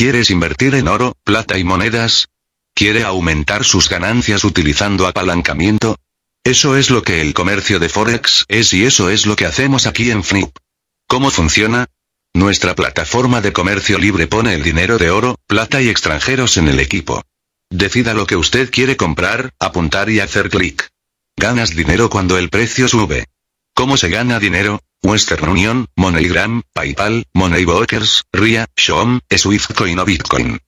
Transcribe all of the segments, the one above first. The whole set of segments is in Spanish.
¿Quieres invertir en oro, plata y monedas? ¿Quiere aumentar sus ganancias utilizando apalancamiento? Eso es lo que el comercio de Forex es y eso es lo que hacemos aquí en Flip. ¿Cómo funciona? Nuestra plataforma de comercio libre pone el dinero de oro, plata y extranjeros en el equipo. Decida lo que usted quiere comprar, apuntar y hacer clic. Ganas dinero cuando el precio sube. ¿Cómo se gana dinero? Western Union, MoneyGram, PayPal, MoneyBookers, RIA, Shom, SwiftCoin o Bitcoin.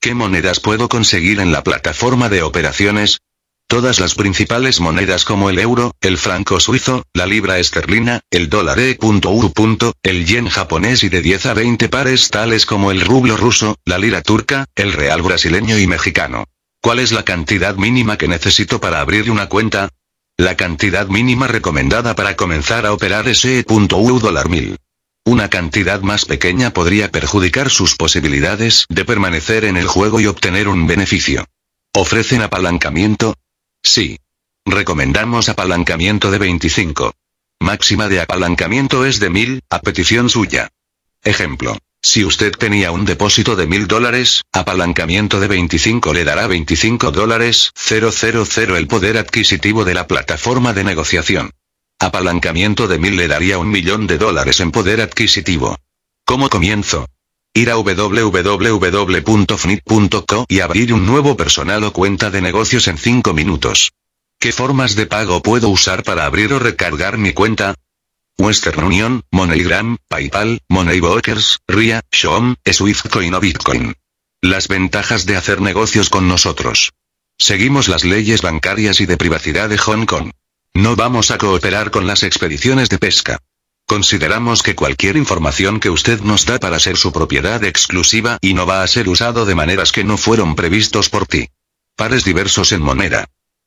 ¿Qué monedas puedo conseguir en la plataforma de operaciones? Todas las principales monedas como el euro, el franco suizo, la libra esterlina, el dólar E.U. el yen japonés y de 10 a 20 pares tales como el rublo ruso, la lira turca, el real brasileño y mexicano. ¿Cuál es la cantidad mínima que necesito para abrir una cuenta? La cantidad mínima recomendada para comenzar a operar es E.U.$1000. Una cantidad más pequeña podría perjudicar sus posibilidades de permanecer en el juego y obtener un beneficio. ¿Ofrecen apalancamiento? Sí. Recomendamos apalancamiento de 25. Máxima de apalancamiento es de 1000, a petición suya. Ejemplo. Si usted tenía un depósito de mil dólares, apalancamiento de 25 le dará 25 dólares 000 el poder adquisitivo de la plataforma de negociación. Apalancamiento de mil le daría un millón de dólares en poder adquisitivo. ¿Cómo comienzo? Ir a www.fnit.co y abrir un nuevo personal o cuenta de negocios en 5 minutos. ¿Qué formas de pago puedo usar para abrir o recargar mi cuenta? Western Union, MoneyGram, PayPal, MoneyBookers, RIA, SHOM, SwiftCoin o Bitcoin. Las ventajas de hacer negocios con nosotros. Seguimos las leyes bancarias y de privacidad de Hong Kong. No vamos a cooperar con las expediciones de pesca. Consideramos que cualquier información que usted nos da para ser su propiedad exclusiva y no va a ser usado de maneras que no fueron previstos por ti. Pares diversos en moneda.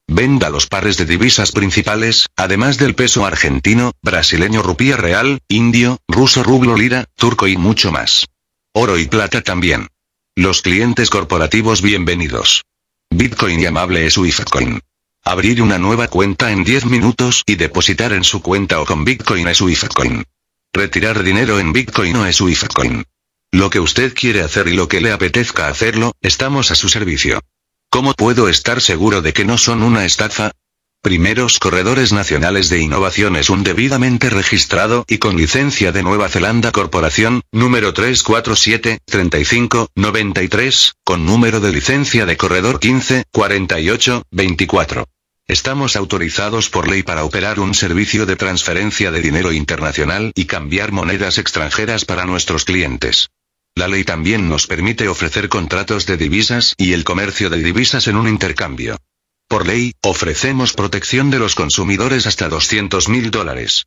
Venda los pares de divisas principales, además del peso argentino, brasileño rupia real, indio, ruso rublo lira, turco y mucho más. Oro y plata también. Los clientes corporativos bienvenidos. Bitcoin y amable es Uifcoin. Abrir una nueva cuenta en 10 minutos y depositar en su cuenta o con Bitcoin es Uifcoin. Retirar dinero en Bitcoin o es Uifcoin. Lo que usted quiere hacer y lo que le apetezca hacerlo, estamos a su servicio. ¿Cómo puedo estar seguro de que no son una estafa? Primeros corredores nacionales de innovación es un debidamente registrado y con licencia de Nueva Zelanda Corporación, número 347-35-93, con número de licencia de corredor 15-48-24. Estamos autorizados por ley para operar un servicio de transferencia de dinero internacional y cambiar monedas extranjeras para nuestros clientes. La ley también nos permite ofrecer contratos de divisas y el comercio de divisas en un intercambio. Por ley, ofrecemos protección de los consumidores hasta 200 mil dólares.